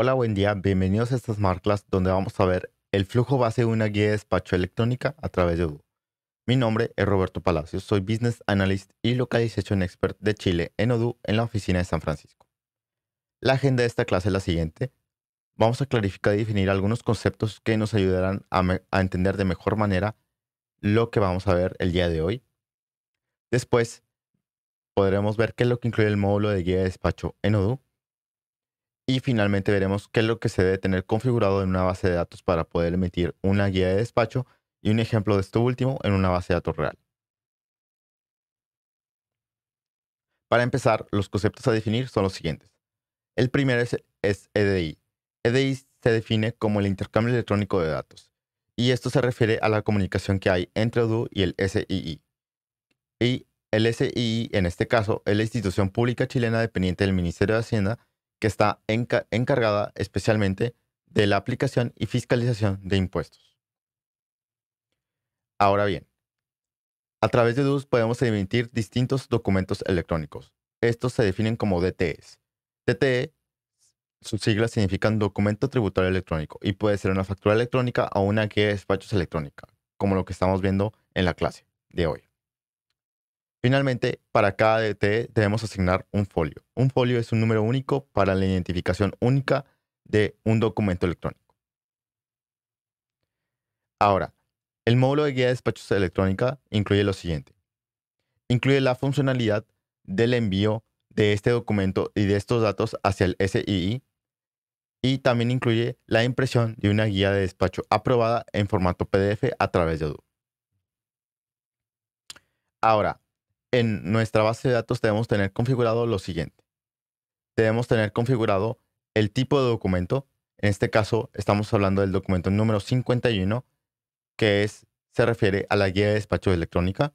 Hola, buen día. Bienvenidos a estas marcas donde vamos a ver el flujo base de una guía de despacho electrónica a través de Odoo. Mi nombre es Roberto Palacios, soy Business Analyst y Localization Expert de Chile en Odoo en la oficina de San Francisco. La agenda de esta clase es la siguiente. Vamos a clarificar y definir algunos conceptos que nos ayudarán a, entender de mejor manera lo que vamos a ver el día de hoy. Después, podremos ver qué es lo que incluye el módulo de guía de despacho en Odoo y finalmente veremos qué es lo que se debe tener configurado en una base de datos para poder emitir una guía de despacho y un ejemplo de esto último en una base de datos real. Para empezar, los conceptos a definir son los siguientes. El primero es, EDI. E EDI se define como el intercambio electrónico de datos, y esto se refiere a la comunicación que hay entre ODU y el SII. Y el SII, en este caso, es la institución pública chilena dependiente del Ministerio de Hacienda que está encargada especialmente de la aplicación y fiscalización de impuestos. Ahora bien, a través de DUS podemos emitir distintos documentos electrónicos. Estos se definen como DTEs. DTE, sus siglas significan documento tributario electrónico y puede ser una factura electrónica o una guía de despachos electrónica, como lo que estamos viendo en la clase de hoy. Finalmente, para cada DTE debemos asignar un folio. Un folio es un número único para la identificación única de un documento electrónico. Ahora, el módulo de guía de despachos electrónica incluye lo siguiente. Incluye la funcionalidad del envío de este documento y de estos datos hacia el SII y también incluye la impresión de una guía de despacho aprobada en formato PDF a través de Odoo. Ahora, en nuestra base de datos debemos tener configurado lo siguiente. Debemos tener configurado el tipo de documento. En este caso estamos hablando del documento número 51, que es, se refiere a la guía de despacho electrónica.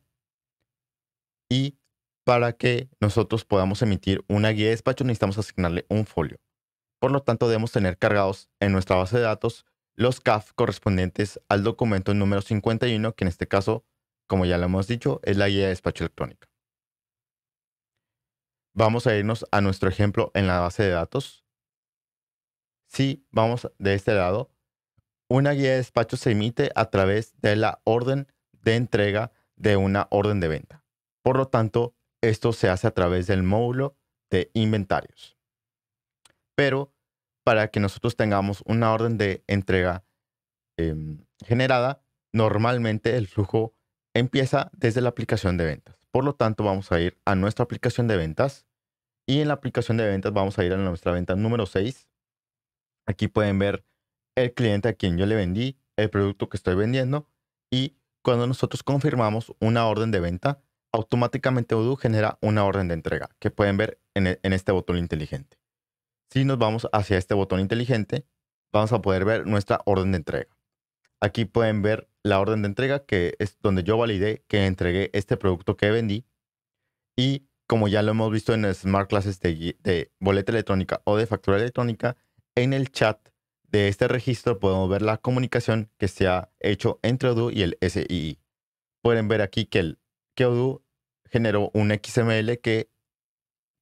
Y para que nosotros podamos emitir una guía de despacho necesitamos asignarle un folio. Por lo tanto, debemos tener cargados en nuestra base de datos los CAF correspondientes al documento número 51, que en este caso como ya lo hemos dicho, es la guía de despacho electrónica. Vamos a irnos a nuestro ejemplo en la base de datos. Si vamos de este lado, una guía de despacho se emite a través de la orden de entrega de una orden de venta. Por lo tanto, esto se hace a través del módulo de inventarios. Pero para que nosotros tengamos una orden de entrega em, generada, normalmente el flujo empieza desde la aplicación de ventas. Por lo tanto, vamos a ir a nuestra aplicación de ventas y en la aplicación de ventas vamos a ir a nuestra venta número 6. Aquí pueden ver el cliente a quien yo le vendí, el producto que estoy vendiendo y cuando nosotros confirmamos una orden de venta, automáticamente Odoo genera una orden de entrega que pueden ver en, e, en este botón inteligente. Si nos vamos hacia este botón inteligente, vamos a poder ver nuestra orden de entrega. Aquí pueden ver la orden de entrega, que es donde yo validé que entregué este producto que vendí. Y como ya lo hemos visto en Smart Classes de, boleta electrónica o de factura electrónica, en el chat de este registro podemos ver la comunicación que se ha hecho entre Odoo y el SII. Pueden ver aquí que, el, que Odoo generó un XML que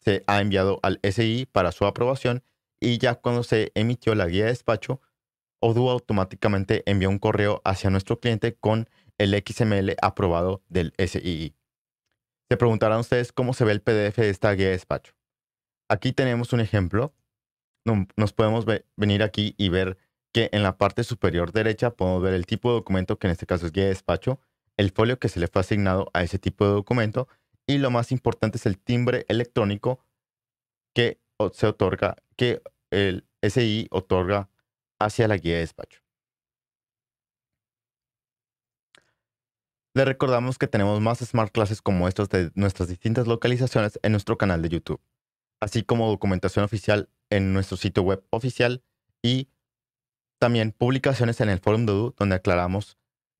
se ha enviado al SII para su aprobación y ya cuando se emitió la guía de despacho, Odoo automáticamente envía un correo hacia nuestro cliente con el XML aprobado del SII. Se preguntarán ustedes cómo se ve el PDF de esta guía de despacho. Aquí tenemos un ejemplo. Nos podemos venir aquí y ver que en la parte superior derecha podemos ver el tipo de documento, que en este caso es guía de despacho, el folio que se le fue asignado a ese tipo de documento y lo más importante es el timbre electrónico que se otorga, que el SI otorga hacia la guía de despacho. Le recordamos que tenemos más Smart Classes como estos de nuestras distintas localizaciones en nuestro canal de YouTube, así como documentación oficial en nuestro sitio web oficial y también publicaciones en el Forum de donde aclaramos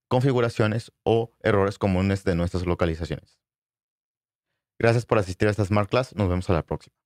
configuraciones o errores comunes de nuestras localizaciones. Gracias por asistir a esta Smart Class, nos vemos a la próxima.